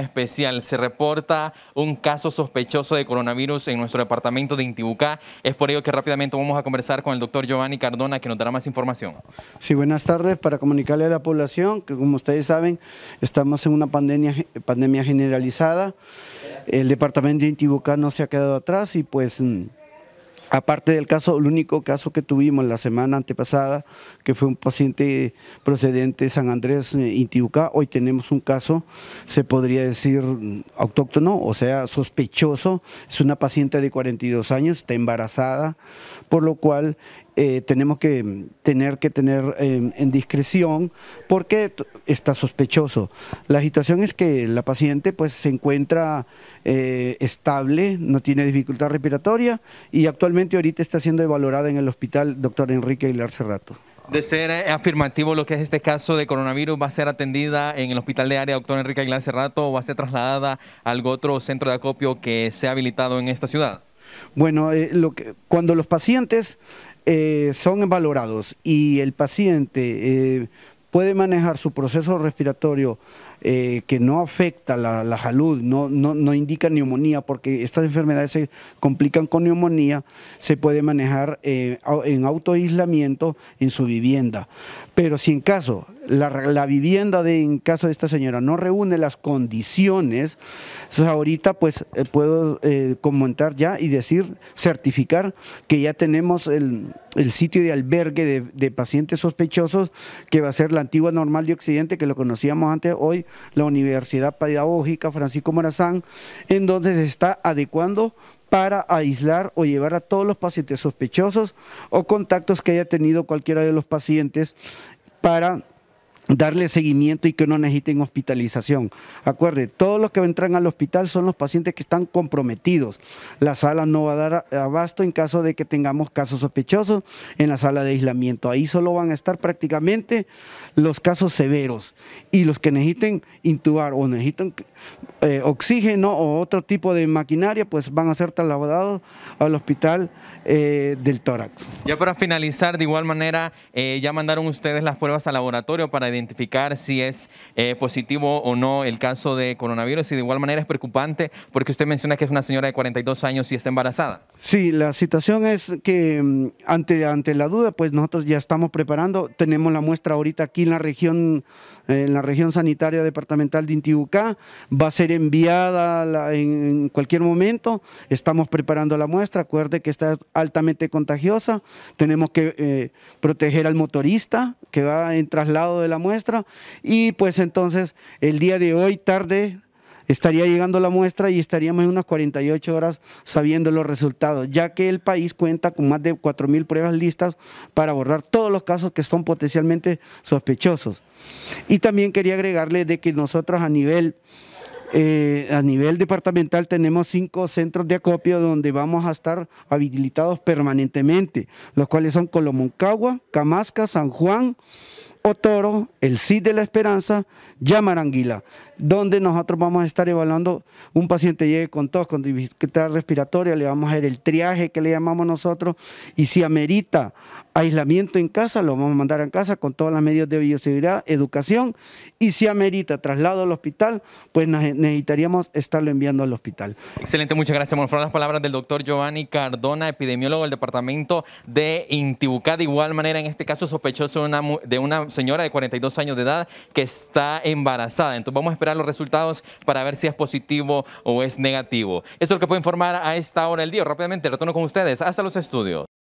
especial. Se reporta un caso sospechoso de coronavirus en nuestro departamento de Intibucá. Es por ello que rápidamente vamos a conversar con el doctor Giovanni Cardona, que nos dará más información. Sí, buenas tardes. Para comunicarle a la población, que como ustedes saben, estamos en una pandemia, pandemia generalizada. El departamento de Intibucá no se ha quedado atrás y pues mm, Aparte del caso, el único caso que tuvimos la semana antepasada, que fue un paciente procedente de San Andrés, eh, Intibucá, hoy tenemos un caso, se podría decir mm, autóctono, o sea, sospechoso. Es una paciente de 42 años, está embarazada, por lo cual eh, tenemos que tener que tener eh, en discreción porque está sospechoso. La situación es que la paciente pues se encuentra eh, estable, no tiene dificultad respiratoria y actualmente ahorita está siendo evaluada en el hospital doctor Enrique Aguilar Cerrato. De ser afirmativo lo que es este caso de coronavirus, ¿va a ser atendida en el hospital de área doctor Enrique Aguilar Cerrato o va a ser trasladada a algún otro centro de acopio que sea habilitado en esta ciudad? Bueno, cuando los pacientes eh, son valorados y el paciente eh, puede manejar su proceso respiratorio eh, que no afecta la, salud, no, no, no, indica neumonía, porque estas enfermedades se complican con neumonía, se puede manejar eh, en autoaislamiento en su vivienda. Pero si en caso la, vivienda de, en caso de esta señora no reúne las condiciones, ahorita pues eh, puedo comentar ya y decir, certificar que ya tenemos el, sitio de albergue de, pacientes sospechosos que va a ser la antigua normal de Occidente que lo conocíamos antes, hoy la Universidad Pedagógica Francisco Morazán, en donde se está adecuando para aislar o llevar a todos los pacientes sospechosos o contactos que haya tenido cualquiera de los pacientes para darle seguimiento y que no necesiten hospitalización. Acuerde, todos los que entran al hospital son los pacientes que están comprometidos. La sala no va a dar abasto en caso de que tengamos casos sospechosos en la sala de aislamiento. Ahí solo van a estar prácticamente los casos severos y los que necesiten intubar o necesitan eh, oxígeno o otro tipo de maquinaria, pues van a ser trasladados al hospital eh, del tórax. Ya para finalizar, de igual manera, eh, ya mandaron ustedes las pruebas al laboratorio para identificar si es positivo o no el caso de coronavirus y de igual manera es preocupante porque usted menciona que es una señora de 42 años y está embarazada. Sí, la situación es que mm, ante, ante la duda, pues nosotros ya estamos preparando, tenemos la muestra ahorita aquí en la región, en la región sanitaria departamental de Intibucá, va a ser enviada en, cualquier momento, estamos preparando la muestra, acuerde que está altamente contagiosa, tenemos que eh, proteger al motorista que va en traslado de la muestra y pues entonces el día de hoy tarde estaría llegando la muestra y estaríamos en unas 48 horas sabiendo los resultados, ya que el país cuenta con más de 4.000 pruebas listas para abordar todos los casos que son potencialmente sospechosos. Y también quería agregarle de que nosotros a nivel... Eh, a nivel departamental tenemos cinco centros de acopio donde vamos a estar habilitados permanentemente, los cuales son Colomoncagua, Camasca, San Juan, Otoro, el CID de la Esperanza, anguila donde nosotros vamos a estar evaluando un paciente llegue con tos, con dificultad respiratoria, le vamos a hacer el triaje que le llamamos nosotros, y si amerita aislamiento en casa, lo vamos a mandar a casa con todos las medios de bioseguridad, educación, y si amerita traslado al hospital, pues necesitaríamos estarlo enviando al hospital. Excelente, muchas gracias. Bueno, fueron las palabras del doctor Giovanni Cardona, epidemiólogo del departamento de Intibucá, de igual manera en este caso sospechoso de una señora de 42 años de edad que está embarazada. Entonces vamos a esperar los resultados para ver si es positivo o es negativo. Eso es lo que puedo informar a esta hora del día. Rápidamente retorno con ustedes hasta los estudios.